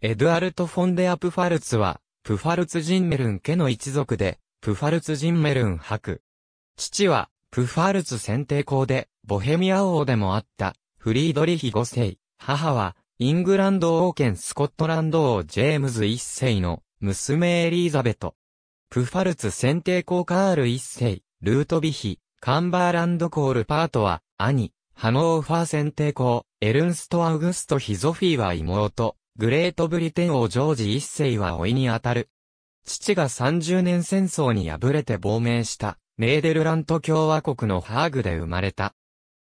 エドアルト・フォンデア・プファルツは、プファルツ・ジンメルン家の一族で、プファルツ・ジンメルン伯。父は、プファルツ選定校で、ボヘミア王でもあった、フリードリヒ5世。母は、イングランド王兼スコットランド王ジェームズ1世の、娘エリザベト。プファルツ選定校カール1世、ルートビヒ、カンバーランドコールパートは、兄、ハノーファー選定校、エルンスト・アウグスト・ヒゾフィーは妹、グレートブリテン王ジョージ一世は老いにあたる。父が30年戦争に敗れて亡命した、ネーデルラント共和国のハーグで生まれた。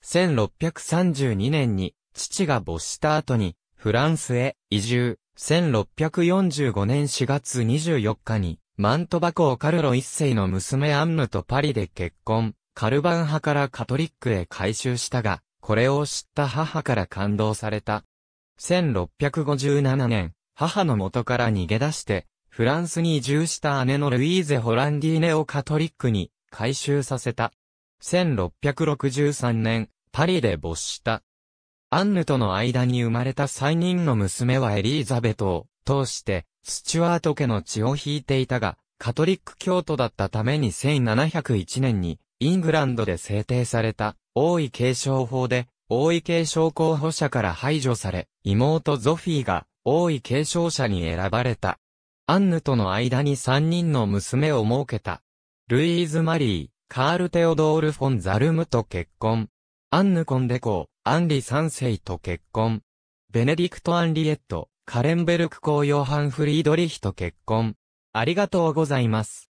1632年に、父が没した後に、フランスへ移住。1645年4月24日に、マントバコ公カルロ一世の娘アンヌとパリで結婚。カルバン派からカトリックへ改宗したが、これを知った母から感動された。1657年、母の元から逃げ出して、フランスに移住した姉のルイーゼ・ホランディーネをカトリックに改修させた。1663年、パリで没した。アンヌとの間に生まれた3人の娘はエリーザベトを通して、スチュワート家の血を引いていたが、カトリック教徒だったために1701年に、イングランドで制定された、王位継承法で、大井継承候補者から排除され、妹ゾフィーが大井継承者に選ばれた。アンヌとの間に3人の娘を設けた。ルイーズ・マリー、カール・テオドール・フォン・ザルムと結婚。アンヌ・コンデコ、アンリセ世と結婚。ベネディクト・アンリエット、カレンベルク公ヨハン・フリードリヒと結婚。ありがとうございます。